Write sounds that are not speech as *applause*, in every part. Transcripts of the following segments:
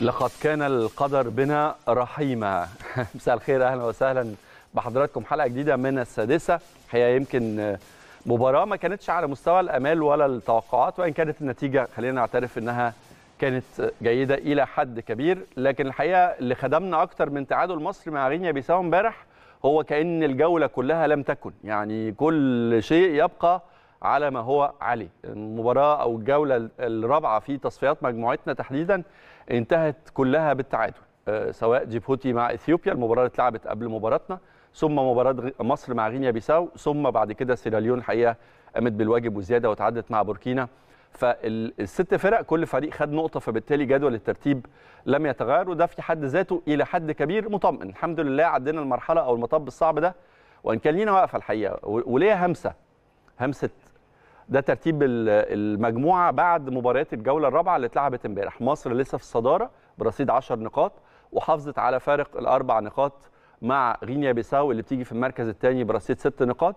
لقد كان القدر بنا رحيما *laughs* مساء الخير اهلا وسهلا بحضراتكم حلقه جديده من السادسه هي يمكن مباراه ما كانتش على مستوى الامال ولا التوقعات وان كانت النتيجه خلينا نعترف انها كانت جيده الى حد كبير لكن الحقيقه اللي خدمنا اكتر من تعادل مصر مع غينيا بيساو امبارح هو كان الجوله كلها لم تكن يعني كل شيء يبقى على ما هو عليه المباراه او الجوله الرابعه في تصفيات مجموعتنا تحديدا انتهت كلها بالتعادل آه، سواء جيبوتي مع اثيوبيا المباراه اللي اتلعبت قبل مباراتنا ثم مباراه مصر مع غينيا بيساو ثم بعد كده سيراليون الحقيقه قامت بالواجب وزياده وتعدت مع بوركينا فالست فرق كل فريق خد نقطه فبالتالي جدول الترتيب لم يتغير وده في حد ذاته الى حد كبير مطمئن الحمد لله عدينا المرحله او المطب الصعب ده وان كان لينا واقفه الحقيقه وليه همسه همسه ده ترتيب المجموعه بعد مباريات الجوله الرابعه اللي اتلعبت امبارح مصر لسه في الصداره برصيد 10 نقاط وحافظت على فارق الاربع نقاط مع غينيا بيساو اللي بتيجي في المركز الثاني برصيد 6 نقاط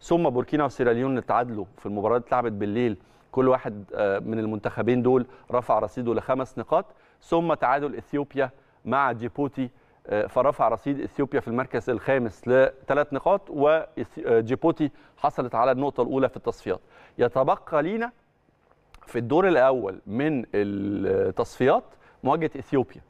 ثم بوركينا وسيراليون اتعادلوا في المباراه اللي اتلعبت بالليل كل واحد آه، من المنتخبين دول رفع رصيده لخمس نقاط ثم تعادل اثيوبيا مع جيبوتي فرفع رصيد اثيوبيا في المركز الخامس لثلاث نقاط وجيبوتي حصلت على النقطه الاولى في التصفيات يتبقى لينا في الدور الاول من التصفيات مواجهه اثيوبيا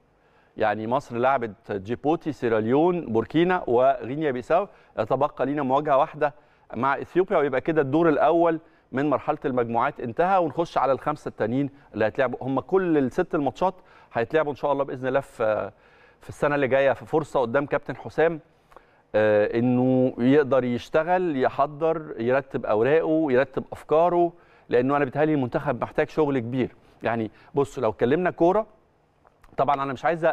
يعني مصر لعبت جيبوتي سيراليون بوركينا وغينيا بيساو يتبقى لينا مواجهه واحده مع اثيوبيا ويبقى كده الدور الاول من مرحله المجموعات انتهى ونخش على الخمسه التانيين اللي هيتلعبوا هم كل الست الماتشات هيتلعبوا ان شاء الله باذن الله في في السنه اللي جايه في فرصه قدام كابتن حسام آه، انه يقدر يشتغل يحضر يرتب اوراقه يرتب افكاره لانه انا بيتهيألي المنتخب محتاج شغل كبير يعني بصوا لو اتكلمنا كوره طبعا انا مش عايز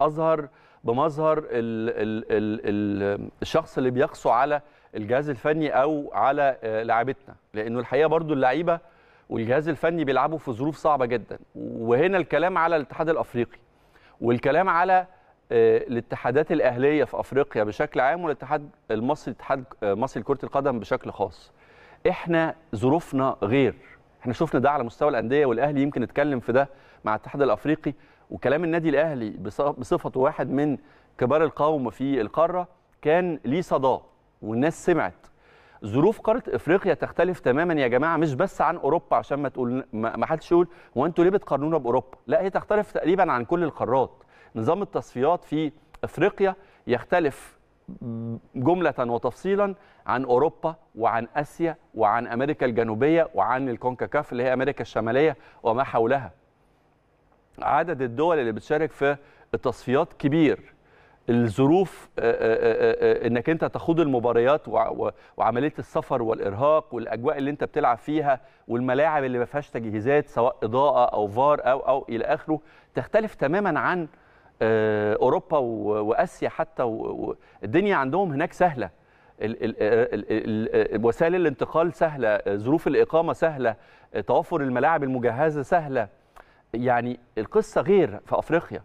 اظهر بمظهر الـ الـ الـ الشخص اللي بيقسو على الجهاز الفني او على آه، لعبتنا لانه الحقيقه برضو اللعيبه والجهاز الفني بيلعبوا في ظروف صعبه جدا وهنا الكلام على الاتحاد الافريقي والكلام على الاتحادات الاهليه في افريقيا بشكل عام والاتحاد المصري اتحاد مصري لكره القدم بشكل خاص احنا ظروفنا غير احنا شفنا ده على مستوى الانديه والاهلي يمكن اتكلم في ده مع الاتحاد الافريقي وكلام النادي الاهلي بصفته واحد من كبار القوم في القاره كان ليه صدى والناس سمعت ظروف قاره افريقيا تختلف تماما يا جماعه مش بس عن اوروبا عشان ما تقول ما حدش يقول هو انتوا ليه بتقارنونا باوروبا لا هي تختلف تقريبا عن كل القارات نظام التصفيات في افريقيا يختلف جملة وتفصيلا عن أوروبا وعن آسيا وعن أمريكا الجنوبية وعن الكونكاكاف اللي هي أمريكا الشمالية وما حولها عدد الدول اللي بتشارك في التصفيات كبير الظروف آه، آه، آه، انك انت تخوض المباريات وعمليه السفر والارهاق والاجواء اللي انت بتلعب فيها والملاعب اللي ما فيهاش تجهيزات سواء اضاءه او فار او او الى اخره تختلف تماما عن آه، اوروبا واسيا حتى الدنيا عندهم هناك سهله آه، وسائل الانتقال سهله ظروف الاقامه سهله توفر الملاعب المجهزه سهله يعني القصه غير في افريقيا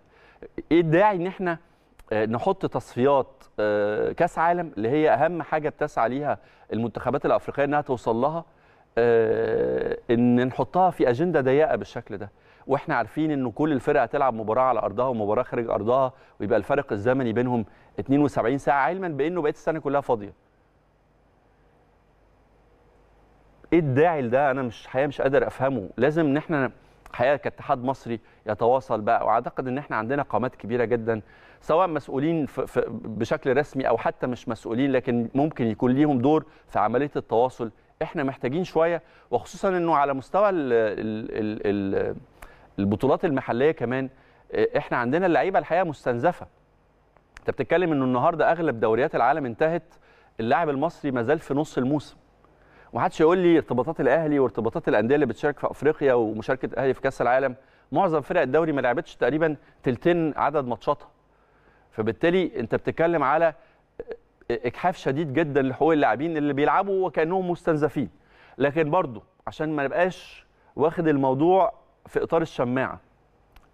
ايه الداعي ان احنا آه، نحط تصفيات كاس عالم اللي هي اهم حاجه بتسعى ليها المنتخبات الافريقيه انها توصل لها ان نحطها في اجنده ضيقه بالشكل ده واحنا عارفين ان كل الفرق هتلعب مباراه على ارضها ومباراه خارج ارضها ويبقى الفرق الزمني بينهم 72 ساعه علما بانه بقيه السنه كلها فاضيه ايه الداعي لده؟ انا مش حقيقه مش قادر افهمه لازم ان احنا الحقيقه كاتحاد مصري يتواصل بقى واعتقد ان احنا عندنا قامات كبيره جدا سواء مسؤولين في في بشكل رسمي او حتى مش مسؤولين لكن ممكن يكون ليهم دور في عمليه التواصل احنا محتاجين شويه وخصوصا انه على مستوى ال ال ال البطولات المحليه كمان آه، احنا عندنا اللعيبه الحقيقه مستنزفه انت بتتكلم انه النهارده اغلب دوريات العالم انتهت اللاعب المصري ما زال في نص الموسم ومحدش يقول لي ارتباطات الاهلي وارتباطات الانديه اللي بتشارك في افريقيا ومشاركه الاهلي في كاس العالم معظم فرق الدوري ما لعبتش تقريبا تلتين عدد ماتشاتها فبالتالي انت بتتكلم على آه، اجحاف شديد جدا لحقوق اللاعبين اللي بيلعبوا وكانهم مستنزفين لكن برضه عشان ما نبقاش واخد الموضوع في اطار الشماعه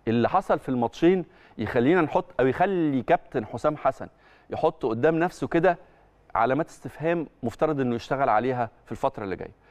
اللي حصل في الماتشين يخلينا نحط او يخلي كابتن حسام حسن يحط قدام نفسه كده علامات استفهام مفترض انه يشتغل عليها في الفتره اللي جايه